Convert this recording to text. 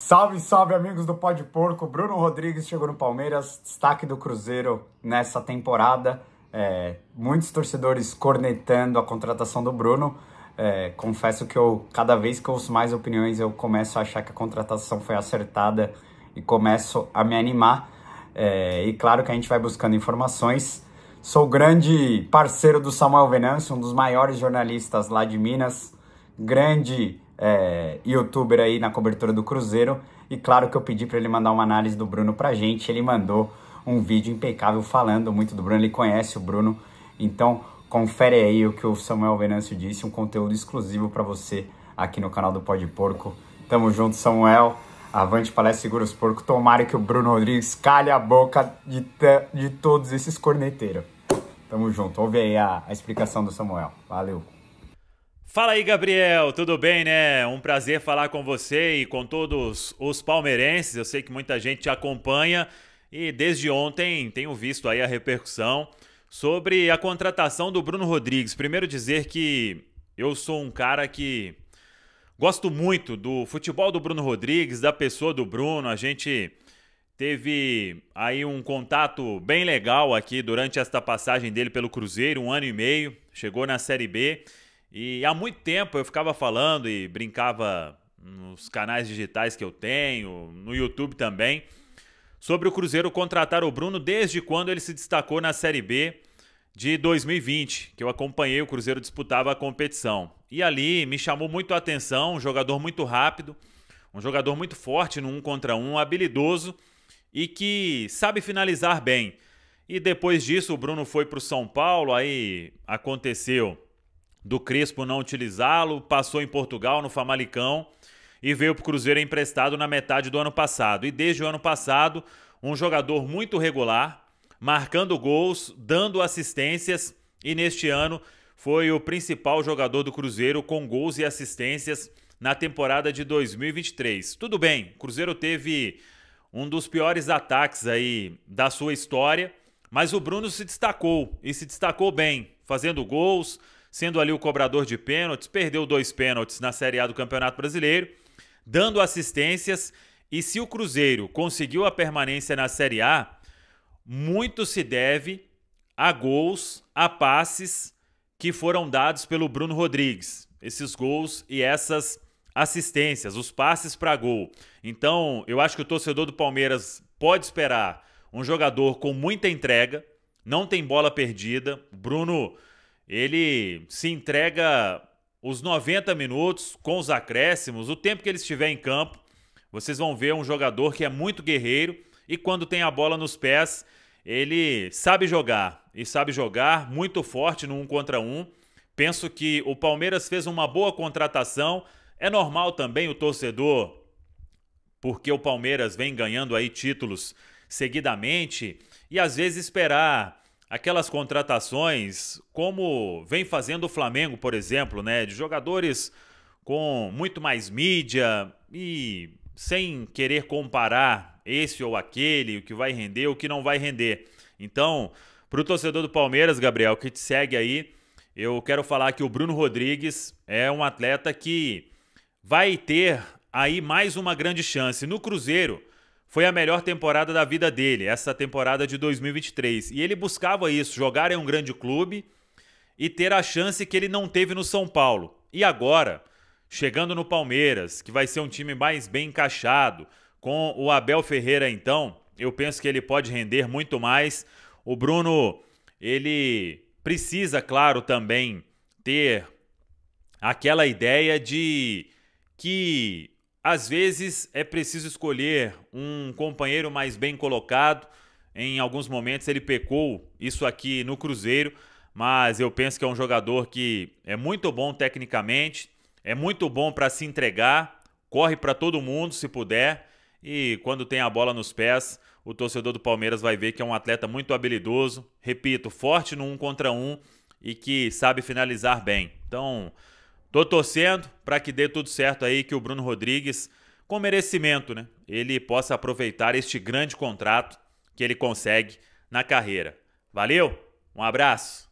Salve, salve, amigos do de Porco. Bruno Rodrigues chegou no Palmeiras, destaque do Cruzeiro nessa temporada. É, muitos torcedores cornetando a contratação do Bruno. É, confesso que eu, cada vez que ouço mais opiniões, eu começo a achar que a contratação foi acertada e começo a me animar. É, e claro que a gente vai buscando informações. Sou grande parceiro do Samuel Venâncio, um dos maiores jornalistas lá de Minas, grande é, youtuber aí na cobertura do Cruzeiro. E claro que eu pedi para ele mandar uma análise do Bruno pra gente. Ele mandou um vídeo impecável falando muito do Bruno. Ele conhece o Bruno. Então, confere aí o que o Samuel Venâncio disse, um conteúdo exclusivo para você aqui no canal do Pode Porco. Tamo junto, Samuel. Avante Palestra Segura os Porcos. Tomara que o Bruno Rodrigues calhe a boca de, de todos esses corneteiros. Tamo junto. Ouve aí a, a explicação do Samuel. Valeu. Fala aí, Gabriel, tudo bem, né? Um prazer falar com você e com todos os palmeirenses. Eu sei que muita gente te acompanha e desde ontem tenho visto aí a repercussão sobre a contratação do Bruno Rodrigues. Primeiro dizer que eu sou um cara que gosto muito do futebol do Bruno Rodrigues, da pessoa do Bruno. A gente teve aí um contato bem legal aqui durante esta passagem dele pelo Cruzeiro, um ano e meio, chegou na Série B e há muito tempo eu ficava falando e brincava nos canais digitais que eu tenho, no YouTube também, sobre o Cruzeiro contratar o Bruno desde quando ele se destacou na Série B de 2020, que eu acompanhei, o Cruzeiro disputava a competição. E ali me chamou muito a atenção, um jogador muito rápido, um jogador muito forte no um contra um, habilidoso e que sabe finalizar bem. E depois disso, o Bruno foi para o São Paulo, aí aconteceu do Crespo não utilizá-lo, passou em Portugal, no Famalicão, e veio para o Cruzeiro emprestado na metade do ano passado. E desde o ano passado, um jogador muito regular, marcando gols, dando assistências, e neste ano foi o principal jogador do Cruzeiro com gols e assistências na temporada de 2023. Tudo bem, o Cruzeiro teve um dos piores ataques aí da sua história, mas o Bruno se destacou e se destacou bem, fazendo gols, sendo ali o cobrador de pênaltis, perdeu dois pênaltis na Série A do Campeonato Brasileiro, dando assistências. E se o Cruzeiro conseguiu a permanência na Série A, muito se deve a gols, a passes que foram dados pelo Bruno Rodrigues. Esses gols e essas assistências, os passes para gol. Então, eu acho que o torcedor do Palmeiras pode esperar um jogador com muita entrega, não tem bola perdida. Bruno ele se entrega os 90 minutos com os acréscimos, o tempo que ele estiver em campo. Vocês vão ver um jogador que é muito guerreiro e quando tem a bola nos pés, ele sabe jogar e sabe jogar muito forte no um contra um. Penso que o Palmeiras fez uma boa contratação. É normal também o torcedor, porque o Palmeiras vem ganhando aí títulos seguidamente e às vezes esperar aquelas contratações como vem fazendo o Flamengo, por exemplo, né, de jogadores com muito mais mídia e sem querer comparar esse ou aquele, o que vai render, o que não vai render. Então, para o torcedor do Palmeiras, Gabriel, que te segue aí, eu quero falar que o Bruno Rodrigues é um atleta que vai ter aí mais uma grande chance. No Cruzeiro, foi a melhor temporada da vida dele, essa temporada de 2023. E ele buscava isso, jogar em um grande clube e ter a chance que ele não teve no São Paulo. E agora, chegando no Palmeiras, que vai ser um time mais bem encaixado, com o Abel Ferreira então, eu penso que ele pode render muito mais. O Bruno, ele precisa, claro, também ter aquela ideia de que às vezes é preciso escolher um companheiro mais bem colocado. Em alguns momentos ele pecou isso aqui no Cruzeiro, mas eu penso que é um jogador que é muito bom tecnicamente, é muito bom para se entregar, corre para todo mundo se puder e quando tem a bola nos pés, o torcedor do Palmeiras vai ver que é um atleta muito habilidoso, repito, forte no um contra um e que sabe finalizar bem. Então, Tô torcendo para que dê tudo certo aí, que o Bruno Rodrigues, com merecimento, né? Ele possa aproveitar este grande contrato que ele consegue na carreira. Valeu, um abraço!